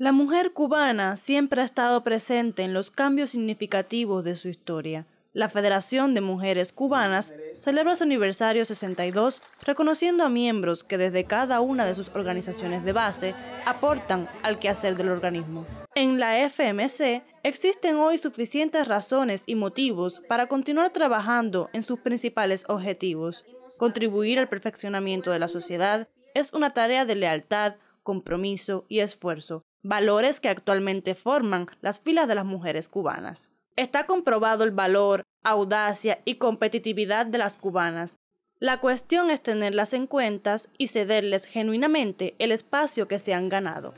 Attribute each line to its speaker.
Speaker 1: La mujer cubana siempre ha estado presente en los cambios significativos de su historia. La Federación de Mujeres Cubanas celebra su aniversario 62 reconociendo a miembros que desde cada una de sus organizaciones de base aportan al quehacer del organismo. En la FMC existen hoy suficientes razones y motivos para continuar trabajando en sus principales objetivos. Contribuir al perfeccionamiento de la sociedad es una tarea de lealtad, compromiso y esfuerzo, valores que actualmente forman las filas de las mujeres cubanas. Está comprobado el valor, audacia y competitividad de las cubanas. La cuestión es tenerlas en cuentas y cederles genuinamente el espacio que se han ganado.